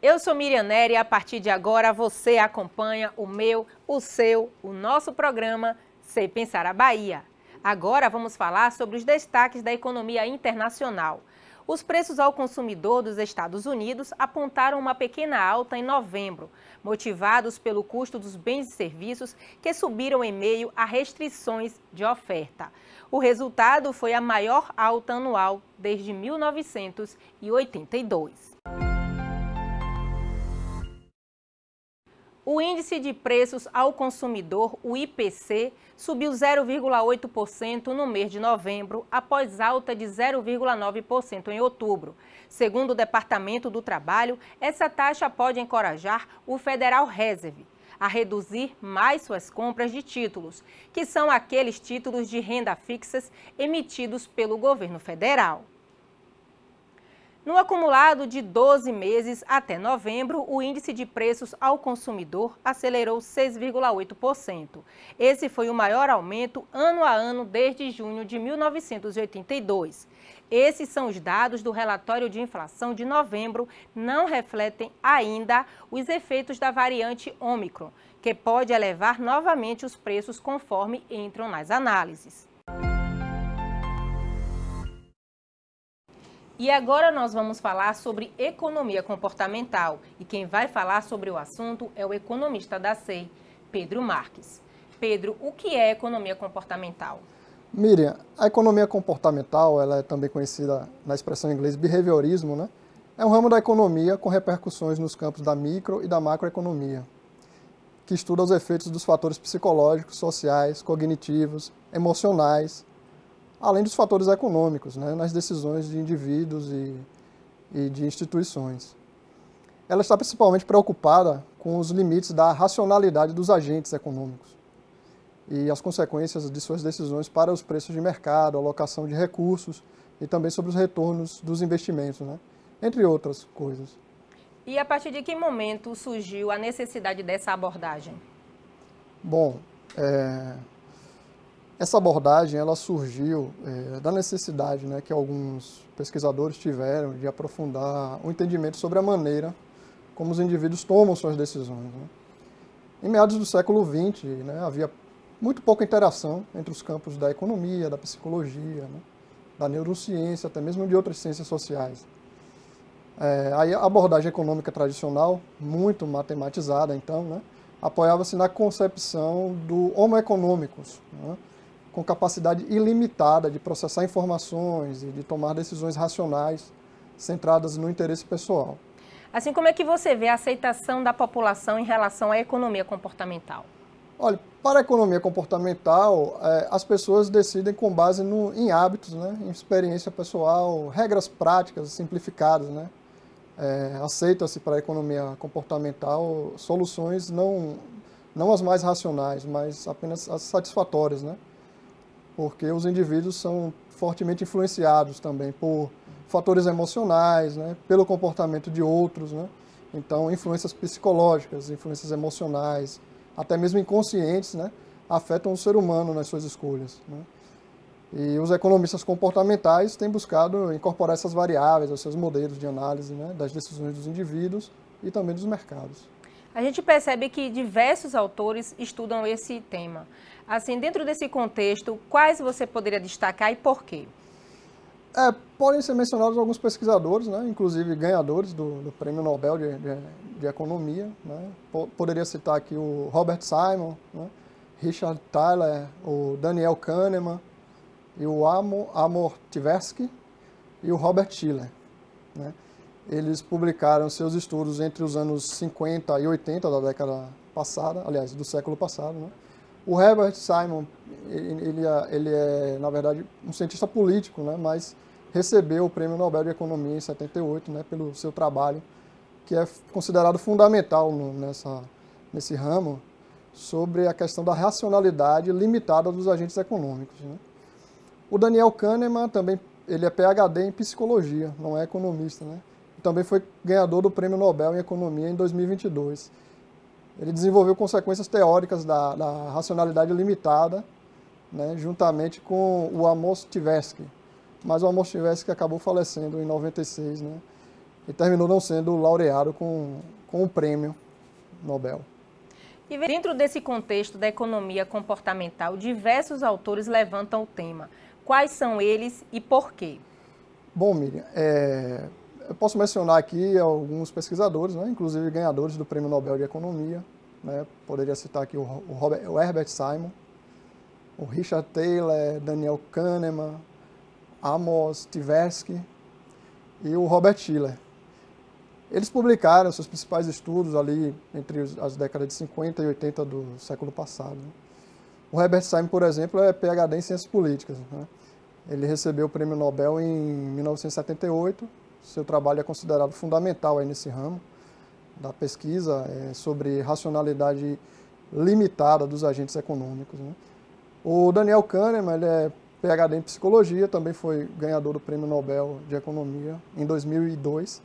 Eu sou Miriam Nery e a partir de agora você acompanha o meu, o seu, o nosso programa Sei Pensar a Bahia. Agora vamos falar sobre os destaques da economia internacional. Os preços ao consumidor dos Estados Unidos apontaram uma pequena alta em novembro, motivados pelo custo dos bens e serviços que subiram em meio a restrições de oferta. O resultado foi a maior alta anual desde 1982. O índice de preços ao consumidor, o IPC, subiu 0,8% no mês de novembro, após alta de 0,9% em outubro. Segundo o Departamento do Trabalho, essa taxa pode encorajar o Federal Reserve a reduzir mais suas compras de títulos, que são aqueles títulos de renda fixas emitidos pelo governo federal. No acumulado de 12 meses até novembro, o índice de preços ao consumidor acelerou 6,8%. Esse foi o maior aumento ano a ano desde junho de 1982. Esses são os dados do relatório de inflação de novembro, não refletem ainda os efeitos da variante Ômicron, que pode elevar novamente os preços conforme entram nas análises. E agora nós vamos falar sobre economia comportamental. E quem vai falar sobre o assunto é o economista da SEI, Pedro Marques. Pedro, o que é economia comportamental? Miriam, a economia comportamental, ela é também conhecida na expressão em inglês behaviorismo, né? É um ramo da economia com repercussões nos campos da micro e da macroeconomia, que estuda os efeitos dos fatores psicológicos, sociais, cognitivos, emocionais além dos fatores econômicos, né, nas decisões de indivíduos e, e de instituições. Ela está principalmente preocupada com os limites da racionalidade dos agentes econômicos e as consequências de suas decisões para os preços de mercado, alocação de recursos e também sobre os retornos dos investimentos, né? entre outras coisas. E a partir de que momento surgiu a necessidade dessa abordagem? Bom, é, essa abordagem ela surgiu é, da necessidade né, que alguns pesquisadores tiveram de aprofundar o entendimento sobre a maneira como os indivíduos tomam suas decisões. Né? Em meados do século XX, né, havia muito pouca interação entre os campos da economia, da psicologia, né, da neurociência, até mesmo de outras ciências sociais. É, a abordagem econômica tradicional, muito matematizada então, né, apoiava-se na concepção do homo economicus, né, com capacidade ilimitada de processar informações e de tomar decisões racionais centradas no interesse pessoal. Assim, como é que você vê a aceitação da população em relação à economia comportamental? Olha, para a economia comportamental, é, as pessoas decidem com base no, em hábitos, né, em experiência pessoal, regras práticas simplificadas. Né? É, Aceita-se para a economia comportamental soluções não, não as mais racionais, mas apenas as satisfatórias. Né? porque os indivíduos são fortemente influenciados também por fatores emocionais, né, pelo comportamento de outros, né? Então, influências psicológicas, influências emocionais, até mesmo inconscientes, né, afetam o ser humano nas suas escolhas. Né? E os economistas comportamentais têm buscado incorporar essas variáveis aos seus modelos de análise né, das decisões dos indivíduos e também dos mercados. A gente percebe que diversos autores estudam esse tema. Assim, dentro desse contexto, quais você poderia destacar e por quê? É, podem ser mencionados alguns pesquisadores, né, inclusive ganhadores do, do Prêmio Nobel de, de, de Economia. Né? Poderia citar aqui o Robert Simon, né? Richard Thaler, o Daniel Kahneman, e o Amor, Amor Tversky e o Robert Schiller. Né? eles publicaram seus estudos entre os anos 50 e 80 da década passada, aliás, do século passado. Né? O Herbert Simon, ele é, ele é, na verdade, um cientista político, né? mas recebeu o Prêmio Nobel de Economia em 78 né? pelo seu trabalho, que é considerado fundamental no, nessa, nesse ramo, sobre a questão da racionalidade limitada dos agentes econômicos. Né? O Daniel Kahneman também ele é PhD em psicologia, não é economista, né? também foi ganhador do Prêmio Nobel em Economia em 2022. Ele desenvolveu consequências teóricas da, da racionalidade limitada, né, juntamente com o Amos Tversky. Mas o Amos Tversky acabou falecendo em 96, né, e terminou não sendo laureado com, com o prêmio Nobel. E dentro desse contexto da economia comportamental, diversos autores levantam o tema. Quais são eles e por quê? Bom, Miriam, é, eu posso mencionar aqui alguns pesquisadores, né, inclusive ganhadores do Prêmio Nobel de Economia. Né, poderia citar aqui o, Robert, o Herbert Simon, o Richard Taylor, Daniel Kahneman, Amos Tversky e o Robert Schiller. Eles publicaram seus principais estudos ali entre as décadas de 50 e 80 do século passado. Né. O Herbert Simon, por exemplo, é PhD em Ciências Políticas. Né? Ele recebeu o Prêmio Nobel em 1978 seu trabalho é considerado fundamental aí nesse ramo da pesquisa é, sobre racionalidade limitada dos agentes econômicos. Né? O Daniel Kahneman, ele é PhD em psicologia, também foi ganhador do Prêmio Nobel de Economia em 2002.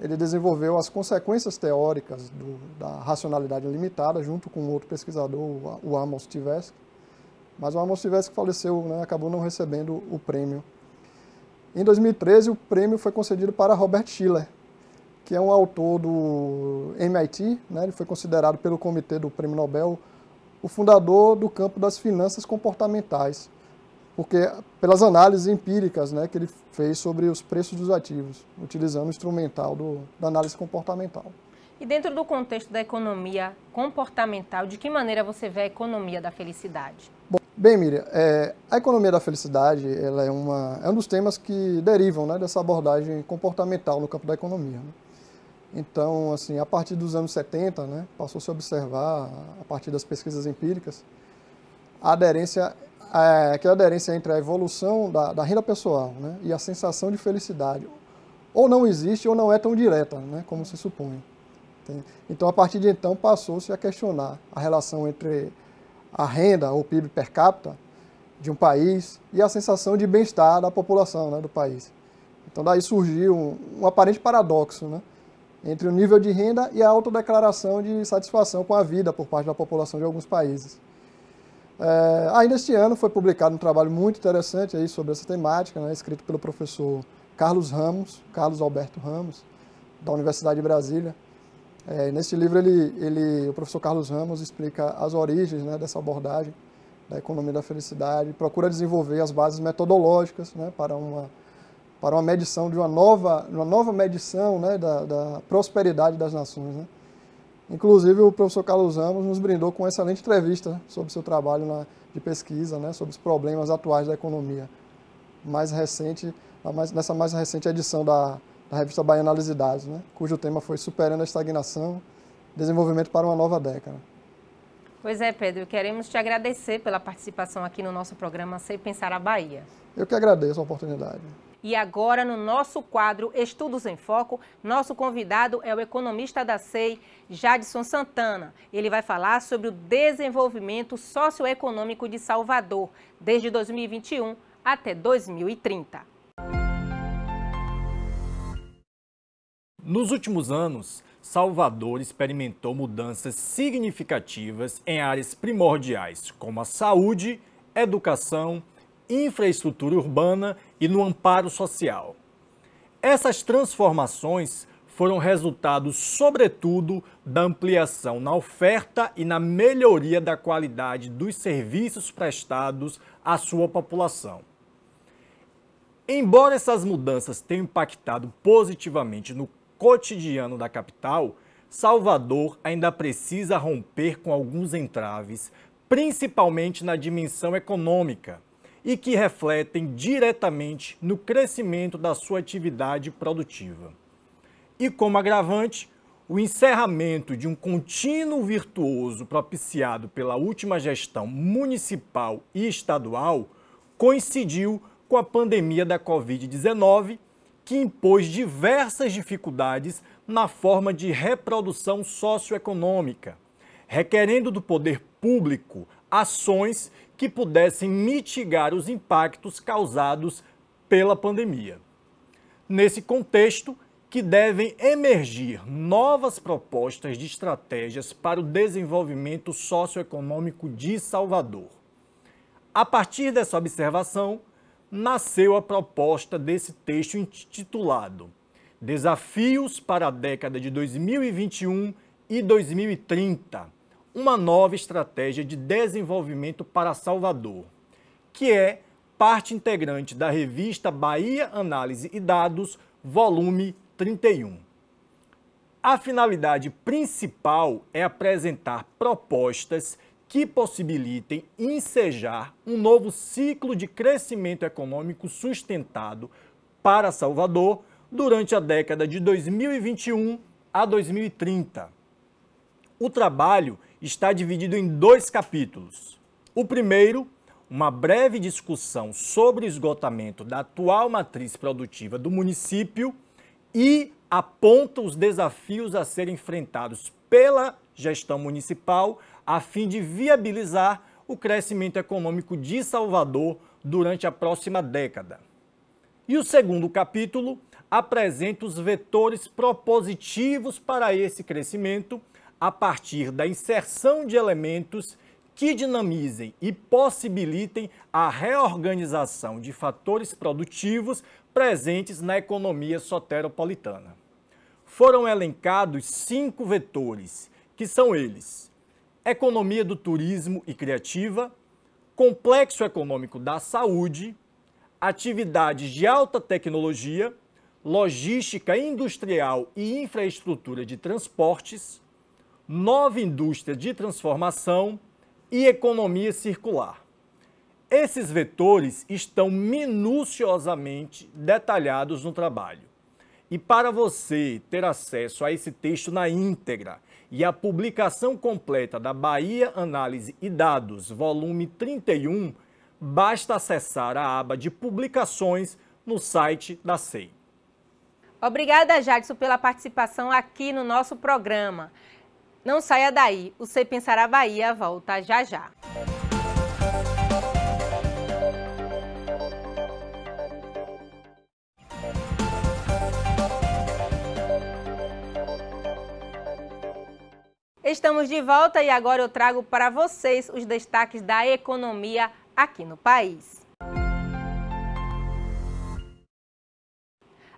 Ele desenvolveu as consequências teóricas do, da racionalidade limitada junto com outro pesquisador, o Amos Tversky. Mas o Amos Tversky faleceu, né, acabou não recebendo o prêmio em 2013, o prêmio foi concedido para Robert Schiller, que é um autor do MIT, né? ele foi considerado pelo Comitê do Prêmio Nobel o fundador do campo das finanças comportamentais, porque pelas análises empíricas né, que ele fez sobre os preços dos ativos, utilizando o instrumental do, da análise comportamental. E dentro do contexto da economia comportamental, de que maneira você vê a economia da felicidade? Bem, Miriam, é, a economia da felicidade ela é, uma, é um dos temas que derivam né, dessa abordagem comportamental no campo da economia. Né? Então, assim, a partir dos anos 70, né, passou-se a observar, a partir das pesquisas empíricas, a aderência, é, que a aderência entre a evolução da, da renda pessoal né, e a sensação de felicidade ou não existe ou não é tão direta, né, como se supõe. Então, a partir de então, passou-se a questionar a relação entre a renda ou PIB per capita de um país e a sensação de bem-estar da população né, do país. Então daí surgiu um, um aparente paradoxo né, entre o nível de renda e a autodeclaração de satisfação com a vida por parte da população de alguns países. É, ainda este ano foi publicado um trabalho muito interessante aí sobre essa temática, né, escrito pelo professor Carlos Ramos, Carlos Alberto Ramos, da Universidade de Brasília, é, nesse livro, ele, ele, o professor Carlos Ramos explica as origens né, dessa abordagem da economia da felicidade, procura desenvolver as bases metodológicas né, para, uma, para uma medição de uma nova, uma nova medição né, da, da prosperidade das nações. Né. Inclusive, o professor Carlos Ramos nos brindou com uma excelente entrevista sobre seu trabalho na, de pesquisa, né, sobre os problemas atuais da economia. Mais recente, mais, nessa mais recente edição da, a revista Baiana Alisidades, né? cujo tema foi Superando a Estagnação, Desenvolvimento para uma Nova Década. Pois é, Pedro, queremos te agradecer pela participação aqui no nosso programa Sem Pensar a Bahia. Eu que agradeço a oportunidade. E agora, no nosso quadro Estudos em Foco, nosso convidado é o economista da SEI, Jadson Santana. Ele vai falar sobre o desenvolvimento socioeconômico de Salvador, desde 2021 até 2030. Nos últimos anos, Salvador experimentou mudanças significativas em áreas primordiais, como a saúde, educação, infraestrutura urbana e no amparo social. Essas transformações foram resultado, sobretudo, da ampliação na oferta e na melhoria da qualidade dos serviços prestados à sua população. Embora essas mudanças tenham impactado positivamente no cotidiano da capital, Salvador ainda precisa romper com alguns entraves, principalmente na dimensão econômica, e que refletem diretamente no crescimento da sua atividade produtiva. E como agravante, o encerramento de um contínuo virtuoso propiciado pela última gestão municipal e estadual coincidiu com a pandemia da Covid-19 que impôs diversas dificuldades na forma de reprodução socioeconômica, requerendo do poder público ações que pudessem mitigar os impactos causados pela pandemia. Nesse contexto, que devem emergir novas propostas de estratégias para o desenvolvimento socioeconômico de Salvador. A partir dessa observação, nasceu a proposta desse texto intitulado Desafios para a década de 2021 e 2030 Uma nova estratégia de desenvolvimento para Salvador, que é parte integrante da revista Bahia Análise e Dados, volume 31. A finalidade principal é apresentar propostas que possibilitem ensejar um novo ciclo de crescimento econômico sustentado para Salvador durante a década de 2021 a 2030. O trabalho está dividido em dois capítulos. O primeiro, uma breve discussão sobre o esgotamento da atual matriz produtiva do município e aponta os desafios a serem enfrentados pela gestão municipal, a fim de viabilizar o crescimento econômico de Salvador durante a próxima década. E o segundo capítulo apresenta os vetores propositivos para esse crescimento a partir da inserção de elementos que dinamizem e possibilitem a reorganização de fatores produtivos presentes na economia soteropolitana. Foram elencados cinco vetores que são eles: economia do turismo e criativa, complexo econômico da saúde, atividades de alta tecnologia, logística industrial e infraestrutura de transportes, nova indústria de transformação e economia circular. Esses vetores estão minuciosamente detalhados no trabalho. E para você ter acesso a esse texto na íntegra e a publicação completa da Bahia Análise e Dados, volume 31, basta acessar a aba de publicações no site da SEI. Obrigada, Jadson, pela participação aqui no nosso programa. Não saia daí, o Sei Pensar a Bahia volta já já. Estamos de volta e agora eu trago para vocês os destaques da economia aqui no país.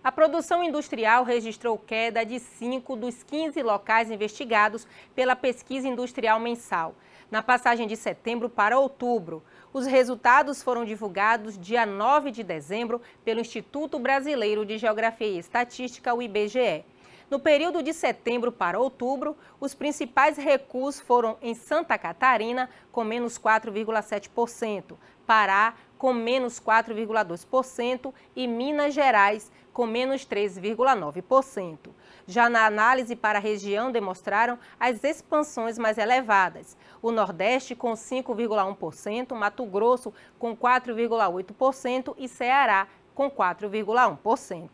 A produção industrial registrou queda de 5 dos 15 locais investigados pela pesquisa industrial mensal, na passagem de setembro para outubro. Os resultados foram divulgados dia 9 de dezembro pelo Instituto Brasileiro de Geografia e Estatística, o IBGE. No período de setembro para outubro, os principais recuos foram em Santa Catarina, com menos 4,7%, Pará, com menos 4,2% e Minas Gerais, com menos 3,9%. Já na análise para a região demonstraram as expansões mais elevadas. O Nordeste com 5,1%, Mato Grosso com 4,8% e Ceará com 4,1%.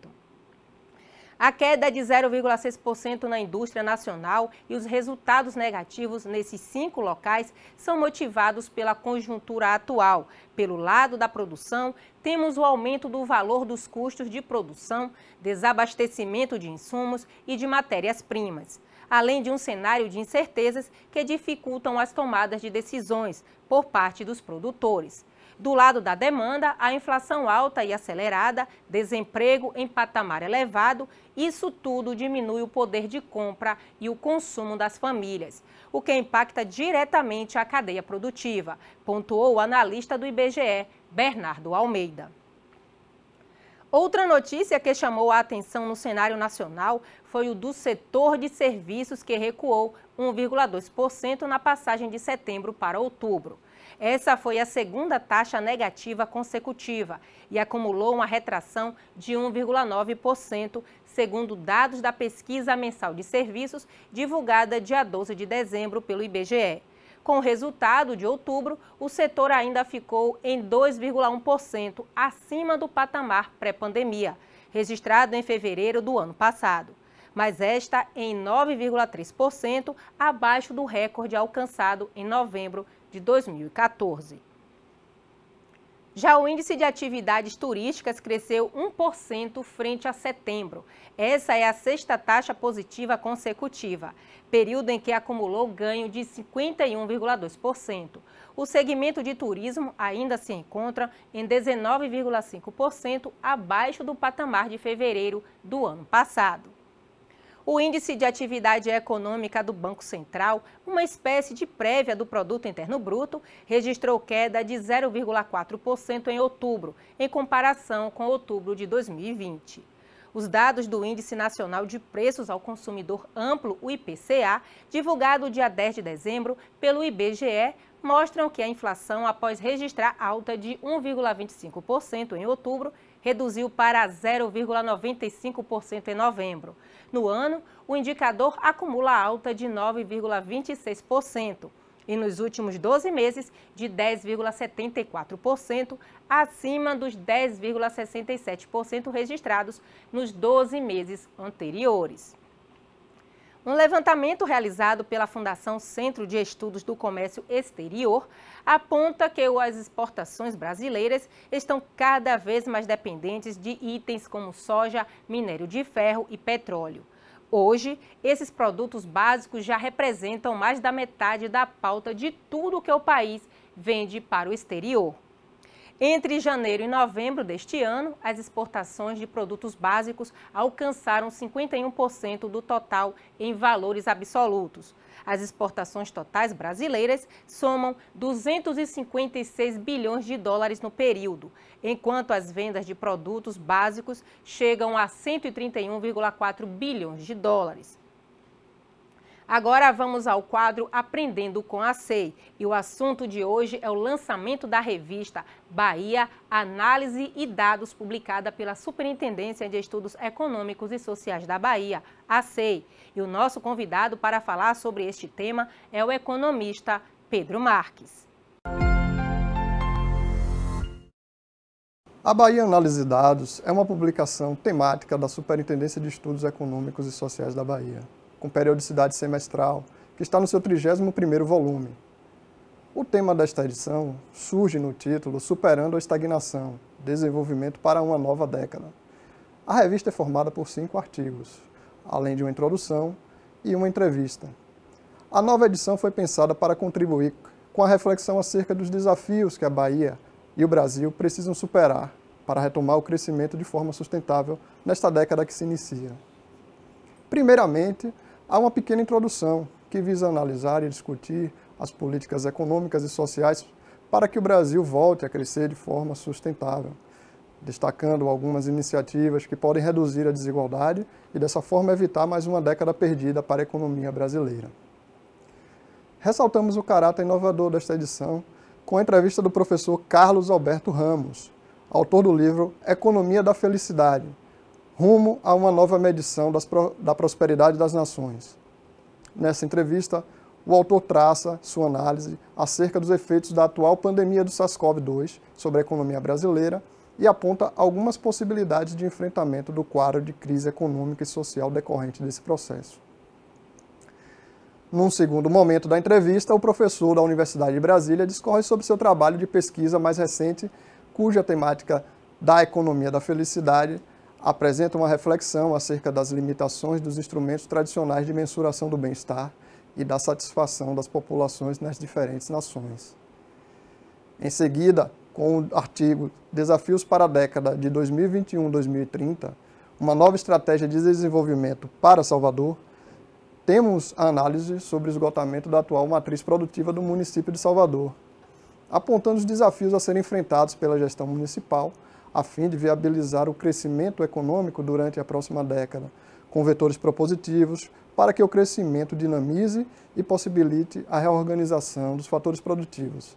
A queda de 0,6% na indústria nacional e os resultados negativos nesses cinco locais são motivados pela conjuntura atual. Pelo lado da produção, temos o aumento do valor dos custos de produção, desabastecimento de insumos e de matérias-primas além de um cenário de incertezas que dificultam as tomadas de decisões por parte dos produtores. Do lado da demanda, a inflação alta e acelerada, desemprego em patamar elevado, isso tudo diminui o poder de compra e o consumo das famílias, o que impacta diretamente a cadeia produtiva, pontuou o analista do IBGE, Bernardo Almeida. Outra notícia que chamou a atenção no cenário nacional foi o do setor de serviços, que recuou 1,2% na passagem de setembro para outubro. Essa foi a segunda taxa negativa consecutiva e acumulou uma retração de 1,9%, segundo dados da pesquisa mensal de serviços divulgada dia 12 de dezembro pelo IBGE. Com o resultado de outubro, o setor ainda ficou em 2,1% acima do patamar pré-pandemia, registrado em fevereiro do ano passado, mas esta em 9,3% abaixo do recorde alcançado em novembro de 2014. Já o índice de atividades turísticas cresceu 1% frente a setembro. Essa é a sexta taxa positiva consecutiva, período em que acumulou ganho de 51,2%. O segmento de turismo ainda se encontra em 19,5% abaixo do patamar de fevereiro do ano passado. O índice de atividade econômica do Banco Central, uma espécie de prévia do produto interno bruto, registrou queda de 0,4% em outubro, em comparação com outubro de 2020. Os dados do Índice Nacional de Preços ao Consumidor Amplo, o IPCA, divulgado dia 10 de dezembro pelo IBGE, mostram que a inflação, após registrar alta de 1,25% em outubro, reduziu para 0,95% em novembro. No ano, o indicador acumula alta de 9,26% e nos últimos 12 meses de 10,74%, acima dos 10,67% registrados nos 12 meses anteriores. Um levantamento realizado pela Fundação Centro de Estudos do Comércio Exterior aponta que as exportações brasileiras estão cada vez mais dependentes de itens como soja, minério de ferro e petróleo. Hoje, esses produtos básicos já representam mais da metade da pauta de tudo que o país vende para o exterior. Entre janeiro e novembro deste ano, as exportações de produtos básicos alcançaram 51% do total em valores absolutos. As exportações totais brasileiras somam 256 bilhões de dólares no período, enquanto as vendas de produtos básicos chegam a 131,4 bilhões de dólares. Agora vamos ao quadro Aprendendo com a SEI. E o assunto de hoje é o lançamento da revista Bahia Análise e Dados, publicada pela Superintendência de Estudos Econômicos e Sociais da Bahia, a SEI. E o nosso convidado para falar sobre este tema é o economista Pedro Marques. A Bahia Análise de Dados é uma publicação temática da Superintendência de Estudos Econômicos e Sociais da Bahia com periodicidade semestral, que está no seu 31º volume. O tema desta edição surge no título Superando a Estagnação, Desenvolvimento para uma Nova Década. A revista é formada por cinco artigos, além de uma introdução e uma entrevista. A nova edição foi pensada para contribuir com a reflexão acerca dos desafios que a Bahia e o Brasil precisam superar para retomar o crescimento de forma sustentável nesta década que se inicia. Primeiramente, Há uma pequena introdução que visa analisar e discutir as políticas econômicas e sociais para que o Brasil volte a crescer de forma sustentável, destacando algumas iniciativas que podem reduzir a desigualdade e, dessa forma, evitar mais uma década perdida para a economia brasileira. Ressaltamos o caráter inovador desta edição com a entrevista do professor Carlos Alberto Ramos, autor do livro Economia da Felicidade, rumo a uma nova medição das, da prosperidade das nações. Nessa entrevista, o autor traça sua análise acerca dos efeitos da atual pandemia do SARS-CoV-2 sobre a economia brasileira e aponta algumas possibilidades de enfrentamento do quadro de crise econômica e social decorrente desse processo. Num segundo momento da entrevista, o professor da Universidade de Brasília discorre sobre seu trabalho de pesquisa mais recente, cuja temática da economia da felicidade apresenta uma reflexão acerca das limitações dos instrumentos tradicionais de mensuração do bem-estar e da satisfação das populações nas diferentes nações. Em seguida, com o artigo Desafios para a década de 2021-2030, uma nova estratégia de desenvolvimento para Salvador, temos a análise sobre o esgotamento da atual matriz produtiva do município de Salvador, apontando os desafios a serem enfrentados pela gestão municipal a fim de viabilizar o crescimento econômico durante a próxima década, com vetores propositivos para que o crescimento dinamize e possibilite a reorganização dos fatores produtivos.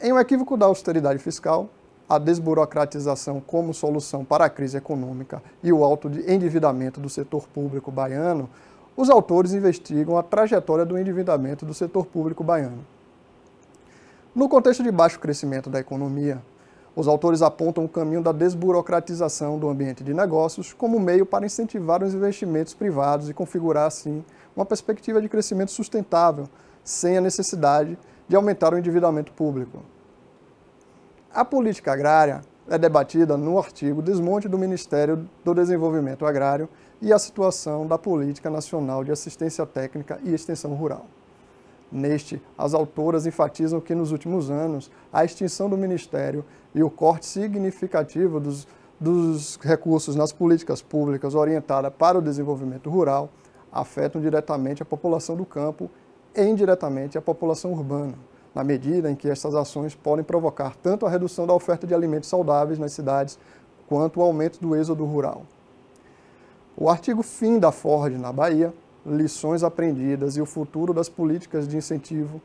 Em um equívoco da austeridade fiscal, a desburocratização como solução para a crise econômica e o alto endividamento do setor público baiano, os autores investigam a trajetória do endividamento do setor público baiano. No contexto de baixo crescimento da economia, os autores apontam o caminho da desburocratização do ambiente de negócios como meio para incentivar os investimentos privados e configurar, assim, uma perspectiva de crescimento sustentável, sem a necessidade de aumentar o endividamento público. A política agrária é debatida no artigo Desmonte do Ministério do Desenvolvimento Agrário e a situação da Política Nacional de Assistência Técnica e Extensão Rural. Neste, as autoras enfatizam que nos últimos anos, a extinção do Ministério e o corte significativo dos, dos recursos nas políticas públicas orientadas para o desenvolvimento rural afetam diretamente a população do campo e indiretamente a população urbana, na medida em que estas ações podem provocar tanto a redução da oferta de alimentos saudáveis nas cidades quanto o aumento do êxodo rural. O artigo fim da Ford na Bahia lições aprendidas e o futuro das políticas de incentivo,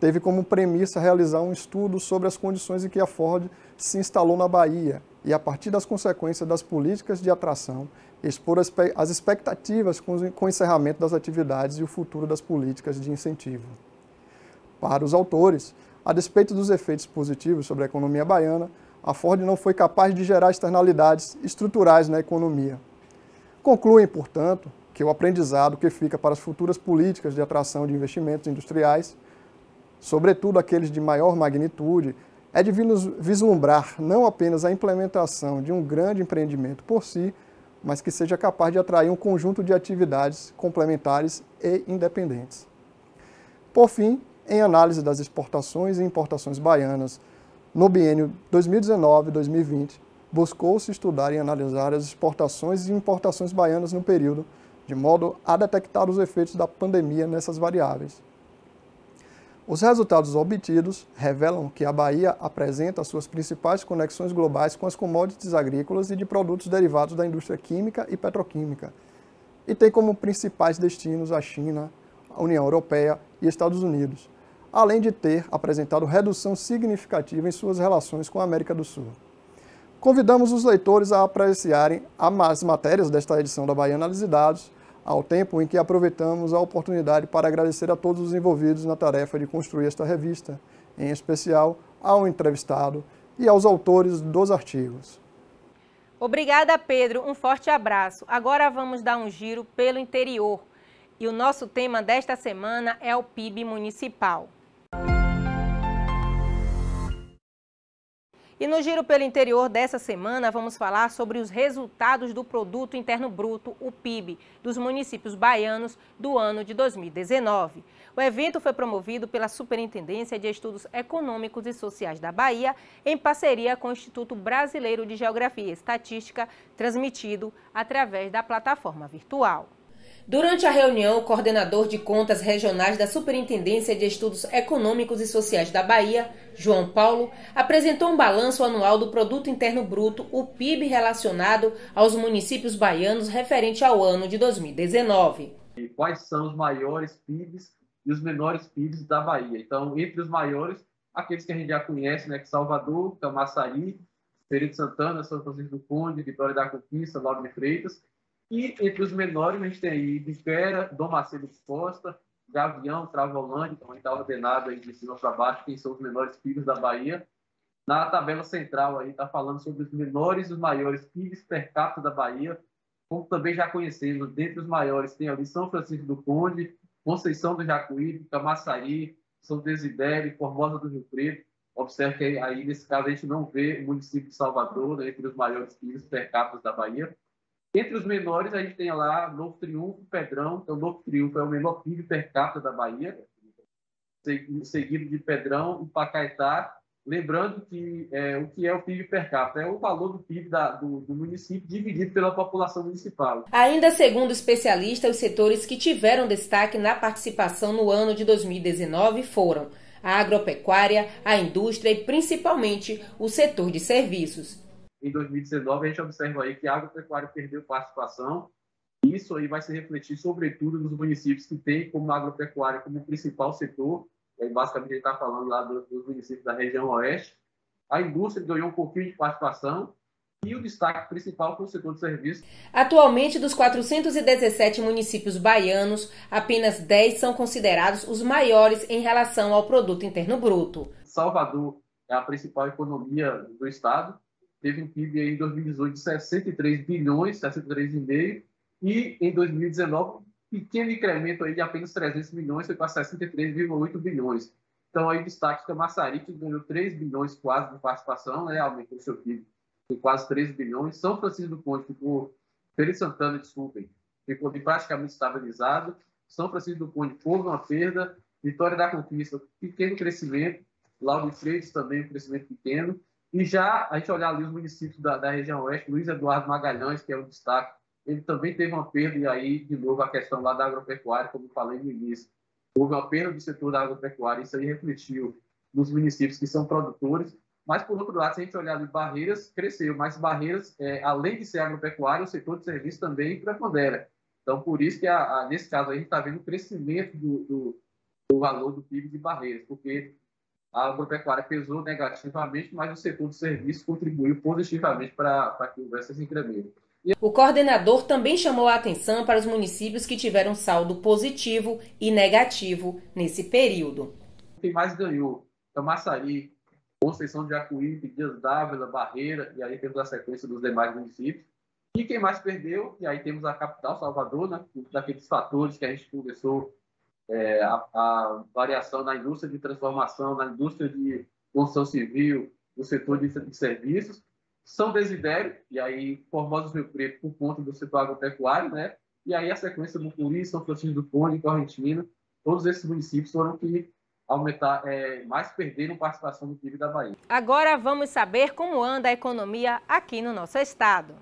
teve como premissa realizar um estudo sobre as condições em que a Ford se instalou na Bahia e, a partir das consequências das políticas de atração, expor as expectativas com o encerramento das atividades e o futuro das políticas de incentivo. Para os autores, a despeito dos efeitos positivos sobre a economia baiana, a Ford não foi capaz de gerar externalidades estruturais na economia. Concluem, portanto, que é o aprendizado que fica para as futuras políticas de atração de investimentos industriais, sobretudo aqueles de maior magnitude, é de vislumbrar não apenas a implementação de um grande empreendimento por si, mas que seja capaz de atrair um conjunto de atividades complementares e independentes. Por fim, em análise das exportações e importações baianas, no biênio 2019-2020, buscou-se estudar e analisar as exportações e importações baianas no período de modo a detectar os efeitos da pandemia nessas variáveis. Os resultados obtidos revelam que a Bahia apresenta suas principais conexões globais com as commodities agrícolas e de produtos derivados da indústria química e petroquímica, e tem como principais destinos a China, a União Europeia e Estados Unidos, além de ter apresentado redução significativa em suas relações com a América do Sul. Convidamos os leitores a apreciarem as matérias desta edição da Bahia Análise Dados ao tempo em que aproveitamos a oportunidade para agradecer a todos os envolvidos na tarefa de construir esta revista, em especial ao entrevistado e aos autores dos artigos. Obrigada, Pedro. Um forte abraço. Agora vamos dar um giro pelo interior. E o nosso tema desta semana é o PIB municipal. E no giro pelo interior dessa semana, vamos falar sobre os resultados do Produto Interno Bruto, o PIB, dos municípios baianos do ano de 2019. O evento foi promovido pela Superintendência de Estudos Econômicos e Sociais da Bahia, em parceria com o Instituto Brasileiro de Geografia e Estatística, transmitido através da plataforma virtual. Durante a reunião, o coordenador de contas regionais da Superintendência de Estudos Econômicos e Sociais da Bahia, João Paulo, apresentou um balanço anual do Produto Interno Bruto, o PIB, relacionado aos municípios baianos referente ao ano de 2019. E quais são os maiores PIBs e os menores PIBs da Bahia? Então, entre os maiores, aqueles que a gente já conhece, né, que Salvador, Camaçari, Feira de Santana, São Francisco do Conde, Vitória da Conquista, Lauro de Freitas, e entre os menores, a gente tem aí Espera, Dom Macedo Costa, Gavião, Travolante, também está ordenado aí de cima para baixo, quem são os menores filhos da Bahia. Na tabela central aí está falando sobre os menores e os maiores PIBs per capita da Bahia, como também já conhecemos, dentre os maiores tem ali São Francisco do Conde, Conceição do Jacuípe, Camaçari, São Desidério, Formosa do Rio Preto. Observe que aí, nesse caso, a gente não vê o município de Salvador né, entre os maiores PIBs per capita da Bahia. Entre os menores, a gente tem lá Novo Triunfo, Pedrão. Então, Novo Triunfo é o menor PIB per capita da Bahia, seguido de Pedrão e Pacaetá. Lembrando que é, o que é o PIB per capita é o valor do PIB da, do, do, município dividido pela população municipal. Ainda segundo especialistas, os setores que tiveram destaque na participação no ano de 2019 foram a agropecuária, a indústria e principalmente o setor de serviços em 2019, a gente observa aí que a agropecuária perdeu participação. Isso aí vai se refletir, sobretudo, nos municípios que têm como agropecuária como principal setor. Aí, é basicamente, a gente está falando lá dos municípios da região oeste. A indústria ganhou um pouquinho de participação, e o destaque principal para o setor de serviços. Atualmente, dos 417 municípios baianos, apenas 10 são considerados os maiores em relação ao produto interno bruto. Salvador é a principal economia do estado, teve um PIB aí em 2018 de 63 bilhões, 63,5, e em 2019, pequeno incremento aí de apenas 300 milhões, foi para 63,8 bilhões. Então, aí destaque que a Massari, que ganhou 3 bilhões quase de participação, né, aumentou seu PIB em quase 3 bilhões. São Francisco do Conde ficou, Feliz Santana, desculpem, ficou praticamente estabilizado. São Francisco do Conde houve uma perda, Vitória da Conquista, pequeno crescimento, Lauro de Freitas também um crescimento pequeno, e já a gente olhar ali os municípios da, da região oeste, Luiz Eduardo Magalhães, que é um destaque, ele também teve uma perda, e aí, de novo, a questão lá da agropecuária, como falei no início, houve uma perda do setor da agropecuária, isso aí refletiu nos municípios que são produtores, mas, por outro lado, se a gente olhar de barreiras, cresceu, mas barreiras, é, além de ser agropecuária, o setor de serviços também prepondera. É então, por isso que, a, a, nesse caso, a gente está vendo o crescimento do, do, do valor do PIB de barreiras, porque a agropecuária pesou negativamente, mas o setor de serviços contribuiu positivamente para que houvesse esse incremento. O coordenador também chamou a atenção para os municípios que tiveram saldo positivo e negativo nesse período. Quem mais ganhou? Camaçari, Conceição de Acuípe, Dias Dávila, Barreira, e aí temos a sequência dos demais municípios. E quem mais perdeu? E aí temos a capital, Salvador, né? daqueles fatores que a gente conversou é, a, a, variação na indústria de transformação, na indústria de construção civil, no setor de, de serviços. São Desidério, e aí Formosa Rio Preto por conta do setor agropecuário, né? E aí a sequência do Mucuri, São Francisco do Conde, Correntina, todos esses municípios foram que aumentar, é, mais perderam participação do PIB da Bahia. Agora vamos saber como anda a economia aqui no nosso estado.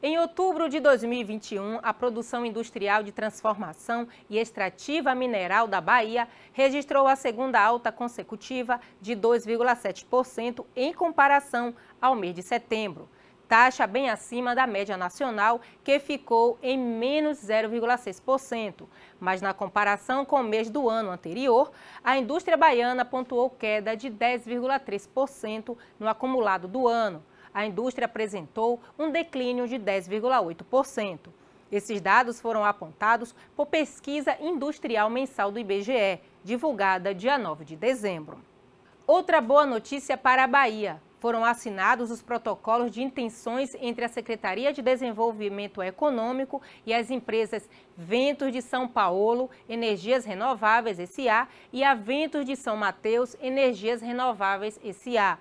Em outubro de 2021, a produção industrial de transformação e extrativa mineral da Bahia registrou a segunda alta consecutiva de 2,7% em comparação ao mês de setembro, taxa bem acima da média nacional, que ficou em menos 0,6%. Mas na comparação com o mês do ano anterior, a indústria baiana pontuou queda de 10,3% no acumulado do ano a indústria apresentou um declínio de 10,8%. Esses dados foram apontados por pesquisa industrial mensal do IBGE, divulgada dia 9 de dezembro. Outra boa notícia para a Bahia. Foram assinados os protocolos de intenções entre a Secretaria de Desenvolvimento Econômico e as empresas Ventos de São Paulo, Energias Renováveis S.A. e a Ventos de São Mateus, Energias Renováveis S.A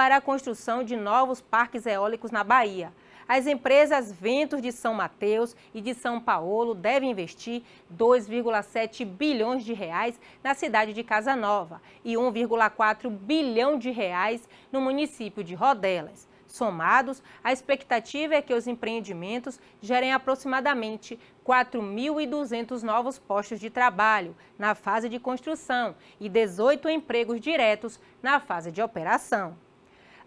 para a construção de novos parques eólicos na Bahia. As empresas Ventos de São Mateus e de São Paulo devem investir 2,7 bilhões de reais na cidade de Casa Nova e 1,4 bilhão de reais no município de Rodelas. Somados, a expectativa é que os empreendimentos gerem aproximadamente 4.200 novos postos de trabalho na fase de construção e 18 empregos diretos na fase de operação.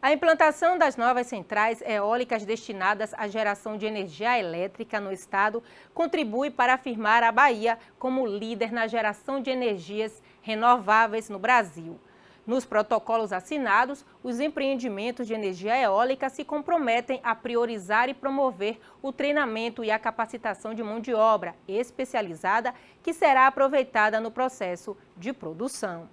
A implantação das novas centrais eólicas destinadas à geração de energia elétrica no estado contribui para afirmar a Bahia como líder na geração de energias renováveis no Brasil. Nos protocolos assinados, os empreendimentos de energia eólica se comprometem a priorizar e promover o treinamento e a capacitação de mão de obra especializada que será aproveitada no processo de produção.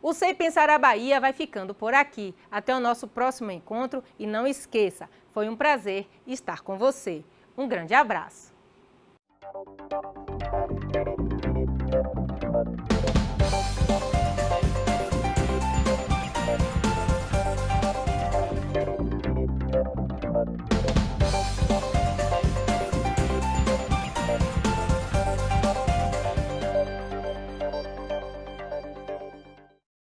O sei Pensar a Bahia vai ficando por aqui. Até o nosso próximo encontro e não esqueça, foi um prazer estar com você. Um grande abraço.